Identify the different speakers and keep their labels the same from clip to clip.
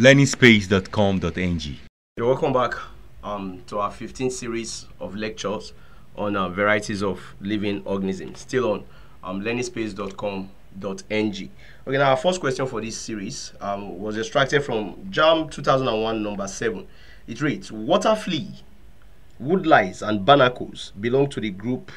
Speaker 1: learningspace.com.ng. Welcome back um, to our 15th series of lectures on uh, varieties of living organisms, still on um, learningspace.com.ng. Okay, now our first question for this series um, was extracted from JAM 2001, number 7. It reads, water flea, woodlice, and barnacles belong to the group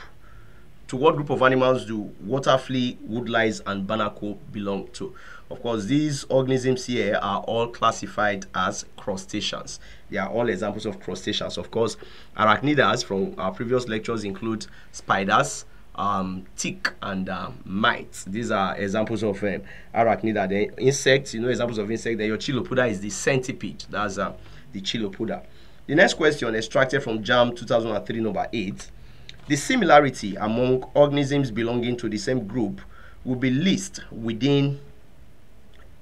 Speaker 1: to what group of animals do water flea, woodlice, and barnacle belong to? Of course, these organisms here are all classified as crustaceans. They are all examples of crustaceans. Of course, arachnidas from our previous lectures include spiders, um, tick, and uh, mites. These are examples of um, arachnida. The insects, you know, examples of insects. Then your chilopoda is the centipede. That's uh, the chilopoda. The next question, extracted from JAM 2003, number 8. The similarity among organisms belonging to the same group will be least within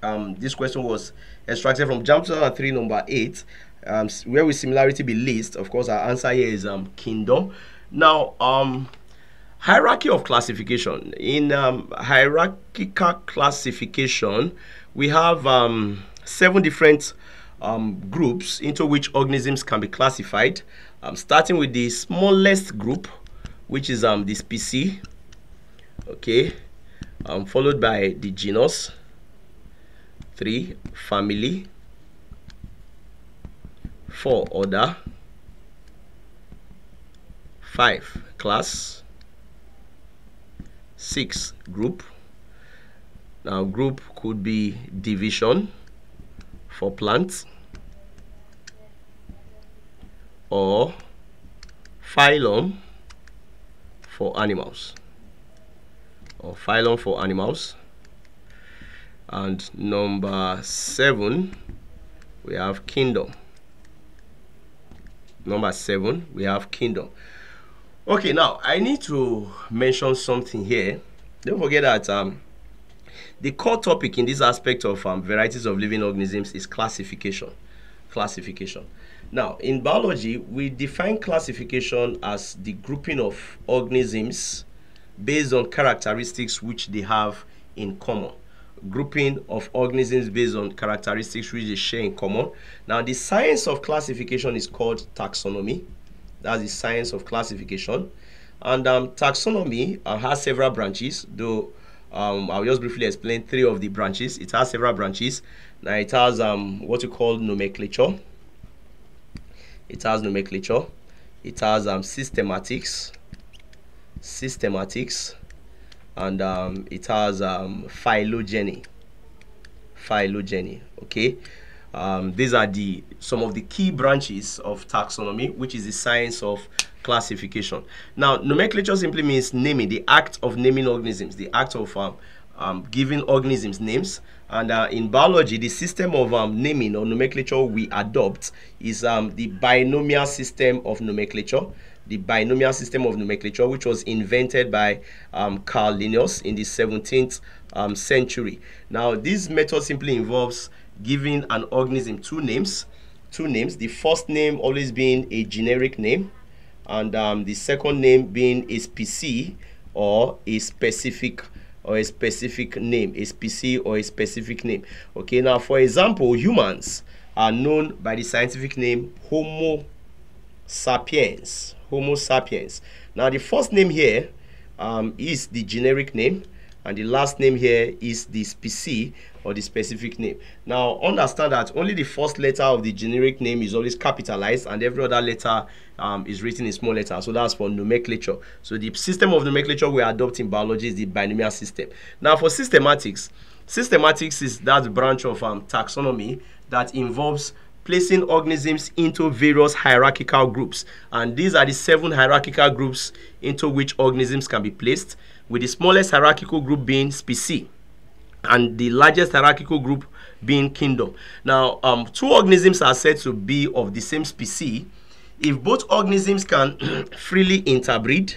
Speaker 1: um, this question was extracted from JAMP Three, number 8 um, where will similarity be least? Of course, our answer here is um, kingdom. Now, um, hierarchy of classification. In um, hierarchical classification, we have um, seven different um, groups into which organisms can be classified, um, starting with the smallest group, which is um the species okay um followed by the genus three family four order five class six group now group could be division for plants or phylum for animals or phylum for animals and number seven we have kingdom number seven we have kingdom okay now i need to mention something here don't forget that um, the core topic in this aspect of um, varieties of living organisms is classification classification now, in biology, we define classification as the grouping of organisms based on characteristics which they have in common. Grouping of organisms based on characteristics which they share in common. Now, the science of classification is called taxonomy. That's the science of classification. And um, taxonomy uh, has several branches, though um, I'll just briefly explain three of the branches. It has several branches. Now, it has um, what you call nomenclature it has nomenclature it has um, systematics systematics and um, it has um, phylogeny phylogeny okay um, these are the some of the key branches of taxonomy which is the science of classification now nomenclature simply means naming the act of naming organisms the act of um, um giving organisms names and uh, in biology, the system of um, naming or nomenclature we adopt is um, the binomial system of nomenclature. The binomial system of nomenclature, which was invented by um, Carl Linnaeus in the 17th um, century. Now, this method simply involves giving an organism two names. Two names. The first name always being a generic name, and um, the second name being a species or a specific or a specific name, a species or a specific name. Okay, now for example, humans are known by the scientific name Homo sapiens. Homo sapiens. Now the first name here um, is the generic name and the last name here is the PC or the specific name. Now understand that only the first letter of the generic name is always capitalized and every other letter um, is written in small letters. So that's for nomenclature. So the system of nomenclature we adopt in biology is the binomial system. Now for systematics, systematics is that branch of um, taxonomy that involves placing organisms into various hierarchical groups. And these are the seven hierarchical groups into which organisms can be placed with the smallest hierarchical group being species and the largest hierarchical group being kingdom. Now, um, two organisms are said to be of the same species if both organisms can freely interbreed,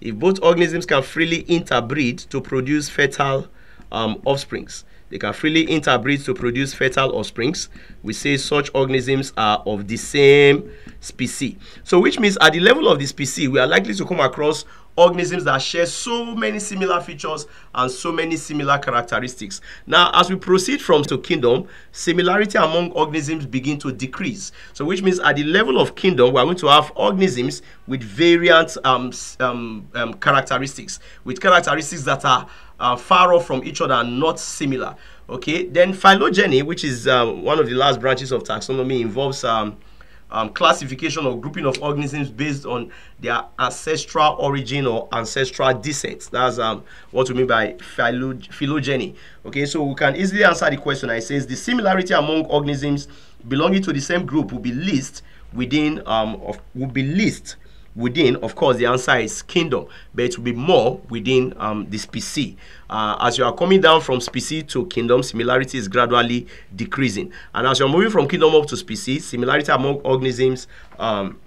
Speaker 1: if both organisms can freely interbreed to produce fertile um, offsprings, they can freely interbreed to produce fertile offsprings. We say such organisms are of the same species. So which means at the level of the species, we are likely to come across organisms that share so many similar features and so many similar characteristics. Now, as we proceed from to kingdom, similarity among organisms begin to decrease. So, which means at the level of kingdom, we are going to have organisms with variant um, um, um, characteristics, with characteristics that are uh, far off from each other and not similar. Okay, then phylogeny, which is uh, one of the last branches of taxonomy, involves um, um, classification or grouping of organisms based on their ancestral origin or ancestral descent. That's um, what we mean by phylogeny. Okay, so we can easily answer the question. It says the similarity among organisms belonging to the same group will be least within um, of, will be least within, of course, the answer is kingdom, but it will be more within um, the species. Uh, as you are coming down from species to kingdom, similarity is gradually decreasing. And as you're moving from kingdom up to species, similarity among organisms um,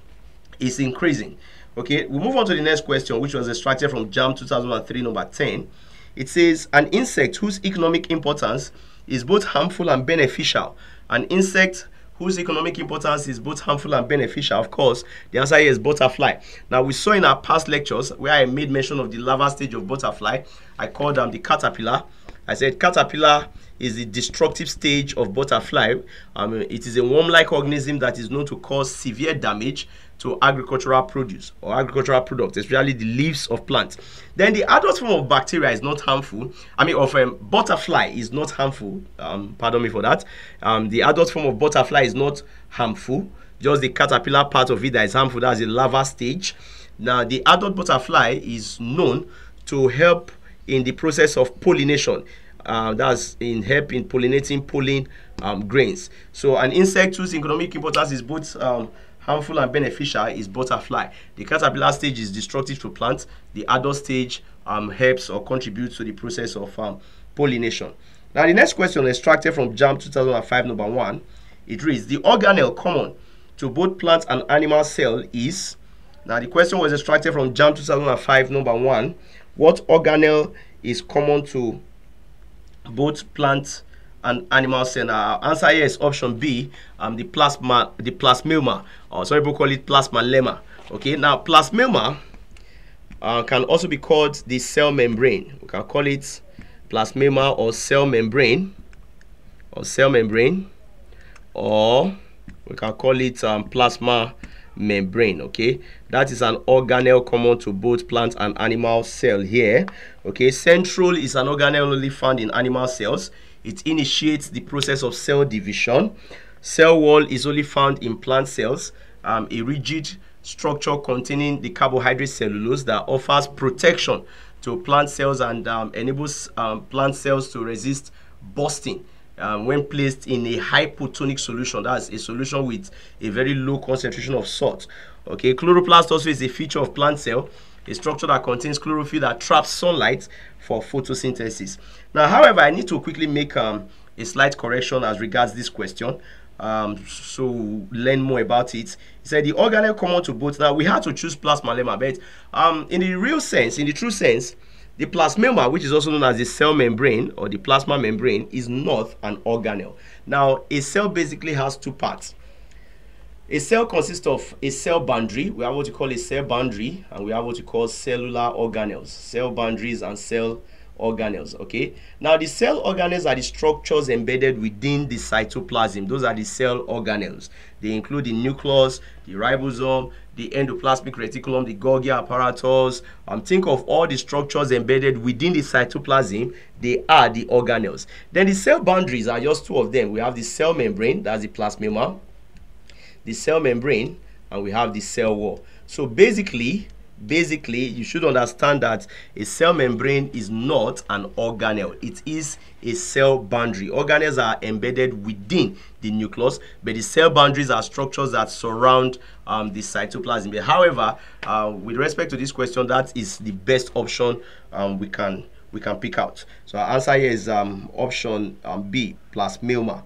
Speaker 1: is increasing. Okay, we move on to the next question, which was extracted from JAM 2003, number 10. It says, an insect whose economic importance is both harmful and beneficial. An insect whose economic importance is both harmful and beneficial, of course, the answer here is butterfly. Now, we saw in our past lectures where I made mention of the larval stage of butterfly. I called them the caterpillar. I said caterpillar is the destructive stage of butterfly. Um, it is a worm-like organism that is known to cause severe damage to agricultural produce or agricultural products, especially the leaves of plants. Then the adult form of bacteria is not harmful. I mean, of um, butterfly is not harmful. Um, pardon me for that. Um, the adult form of butterfly is not harmful. Just the caterpillar part of it that is harmful. That's the larva stage. Now, the adult butterfly is known to help in the process of pollination. Uh, that's in helping pollinating pollen um, grains. So an insect whose economic importance is both um, harmful and beneficial is butterfly. The caterpillar stage is destructive to plants. The adult stage um, helps or contributes to the process of um, pollination. Now, the next question extracted from JAM 2005, number one, it reads, the organelle common to both plant and animal cell is, now the question was extracted from JAM 2005, number one, what organelle is common to both plants? and animal cell. Our uh, answer here is option B, um, the plasma, the plasmoma, or uh, some people call it plasma lemma. Okay, now plasmoma uh, can also be called the cell membrane. We can call it plasmema or cell membrane, or cell membrane, or we can call it um, plasma membrane okay that is an organelle common to both plant and animal cell here okay central is an organelle only found in animal cells it initiates the process of cell division. Cell wall is only found in plant cells, um, a rigid structure containing the carbohydrate cellulose that offers protection to plant cells and um, enables um, plant cells to resist bursting um, when placed in a hypotonic solution. That's a solution with a very low concentration of salt. Okay, chloroplast also is a feature of plant cell a structure that contains chlorophyll that traps sunlight for photosynthesis. Now, however, I need to quickly make um, a slight correction as regards this question. Um, so learn more about it. He said the organelle common to both. Now we had to choose plasmalema, but um, in the real sense, in the true sense, the plasmema, which is also known as the cell membrane or the plasma membrane, is not an organelle. Now a cell basically has two parts. A cell consists of a cell boundary, we have what you call a cell boundary, and we have what you call cellular organelles, cell boundaries and cell organelles, okay? Now, the cell organelles are the structures embedded within the cytoplasm. Those are the cell organelles. They include the nucleus, the ribosome, the endoplasmic reticulum, the Golgi apparatus. Um, think of all the structures embedded within the cytoplasm. They are the organelles. Then the cell boundaries are just two of them. We have the cell membrane, that's the plasmema, the cell membrane and we have the cell wall. So basically, basically you should understand that a cell membrane is not an organelle it is a cell boundary organelles are embedded within the nucleus but the cell boundaries are structures that surround um, the cytoplasm but however uh, with respect to this question that is the best option um, we can we can pick out so our answer here is um, option um, b plus Milma.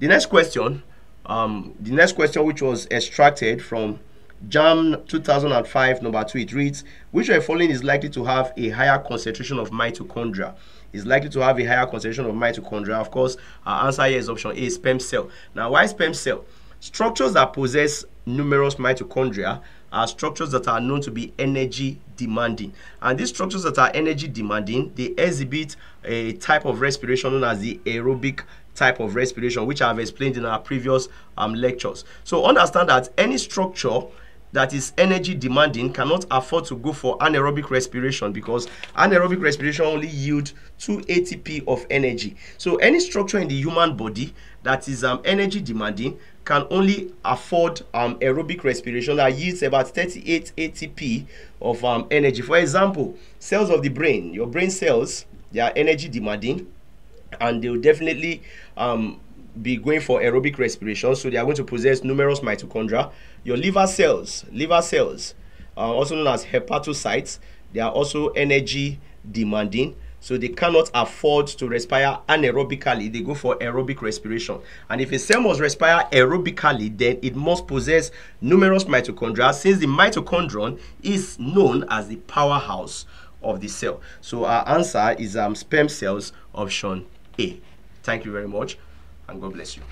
Speaker 1: the next question um, the next question, which was extracted from JAM 2005, number 2, it reads, which of the following is likely to have a higher concentration of mitochondria? Is likely to have a higher concentration of mitochondria. Of course, our answer here is option A, sperm cell. Now, why sperm cell? Structures that possess numerous mitochondria are structures that are known to be energy demanding. And these structures that are energy demanding, they exhibit a type of respiration known as the aerobic type of respiration, which I've explained in our previous um, lectures. So understand that any structure that is energy demanding cannot afford to go for anaerobic respiration because anaerobic respiration only yield 2 ATP of energy. So any structure in the human body that is um, energy demanding can only afford um, aerobic respiration that yields about 38 ATP of um, energy. For example, cells of the brain, your brain cells, they are energy demanding and they'll definitely um, be going for aerobic respiration. So they are going to possess numerous mitochondria. Your liver cells, liver cells, uh, also known as hepatocytes, they are also energy demanding. So they cannot afford to respire anaerobically. They go for aerobic respiration. And if a cell must respire aerobically, then it must possess numerous mitochondria since the mitochondrion is known as the powerhouse of the cell. So our answer is um, sperm cells option Hey, Thank you very much and God bless you.